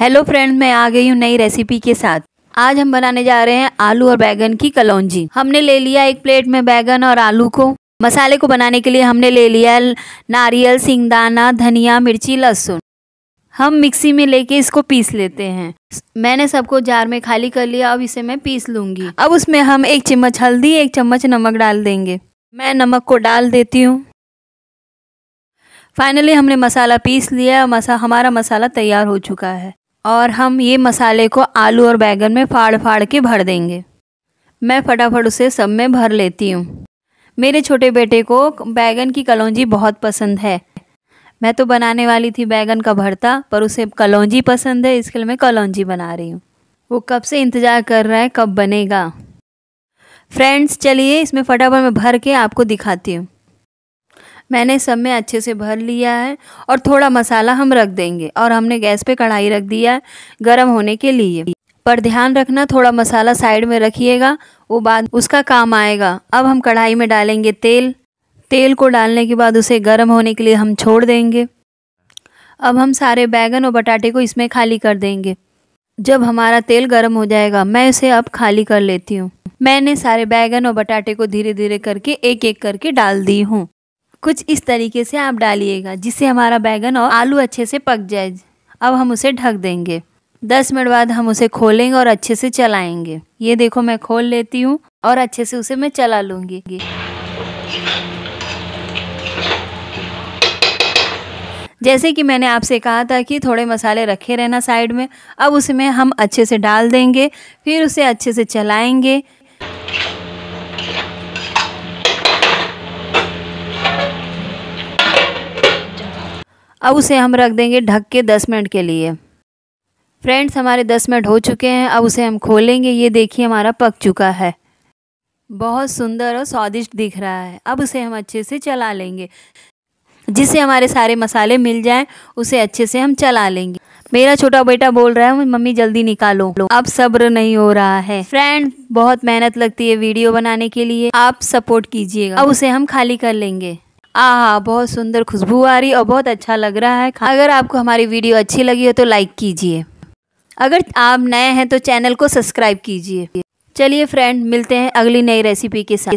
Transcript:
hello friends मैं आ गई हूँ नई रेसिपी के साथ आज हम बनाने जा रहे हैं आलू और बैगन की कलौंजी हमने ले लिया एक प्लेट में बैगन और आलू को मसाले को बनाने के लिए हमने ले लिया नारियल सिंगदाना धनिया मिर्ची लहसुन हम मिक्सी में लेके इसको पीस लेते हैं मैंने सबको जार में खाली कर लिया अब इसे मैं पीस लूंगी अब उसमें हम एक चम्मच हल्दी एक चम्मच नमक डाल देंगे मैं नमक को डाल देती हूँ फाइनली हमने मसाला पीस लिया मसा हमारा मसाला तैयार हो चुका है और हम ये मसाले को आलू और बैंगन में फाड़ फाड़ के भर देंगे मैं फटाफट उसे सब में भर लेती हूँ मेरे छोटे बेटे को बैगन की कलौजी बहुत पसंद है मैं तो बनाने वाली थी बैगन का भरता पर उसे कलौजी पसंद है इसके लिए मैं कलौजी बना रही हूँ वो कब से इंतज़ार कर रहा है कब बनेगा फ्रेंड्स चलिए इसमें फटाफट में भर के आपको दिखाती हूँ मैंने सब में अच्छे से भर लिया है और थोड़ा मसाला हम रख देंगे और हमने गैस पे कढ़ाई रख दिया है गर्म होने के लिए पर ध्यान रखना थोड़ा मसाला साइड में रखिएगा वो बाद उसका काम आएगा अब हम कढ़ाई में डालेंगे तेल तेल को डालने के बाद उसे गर्म होने के लिए हम छोड़ देंगे अब हम सारे बैगन और बटाटे को इसमें खाली कर देंगे जब हमारा तेल गर्म हो जाएगा मैं इसे अब खाली कर लेती हूँ मैंने सारे बैगन और बटाटे को धीरे धीरे करके एक एक करके डाल दी हूँ कुछ इस तरीके से आप डालिएगा जिससे हमारा बैगन और आलू अच्छे से पक जाए अब हम उसे ढक देंगे दस मिनट बाद हम उसे खोलेंगे और अच्छे से चलाएंगे ये देखो मैं खोल लेती हूँ और अच्छे से उसे मैं चला लूँगी जैसे कि मैंने आपसे कहा था कि थोड़े मसाले रखे रहना साइड में अब उसमें हम अच्छे से डाल देंगे फिर उसे अच्छे से चलाएंगे अब उसे हम रख देंगे ढक के दस मिनट के लिए फ्रेंड्स हमारे दस मिनट हो चुके हैं अब उसे हम खोलेंगे ये देखिए हमारा पक चुका है बहुत सुंदर और स्वादिष्ट दिख रहा है अब उसे हम अच्छे से चला लेंगे जिससे हमारे सारे मसाले मिल जाएं उसे अच्छे से हम चला लेंगे मेरा छोटा बेटा बोल रहा है मम्मी जल्दी निकालो अब सब्र नहीं हो रहा है फ्रेंड बहुत मेहनत लगती है वीडियो बनाने के लिए आप सपोर्ट कीजिएगा अब उसे हम खाली कर लेंगे आह हाँ, बहुत सुंदर खुशबू आ रही और बहुत अच्छा लग रहा है अगर आपको हमारी वीडियो अच्छी लगी हो तो लाइक कीजिए अगर आप नए हैं तो चैनल को सब्सक्राइब कीजिए चलिए फ्रेंड मिलते हैं अगली नई रेसिपी के साथ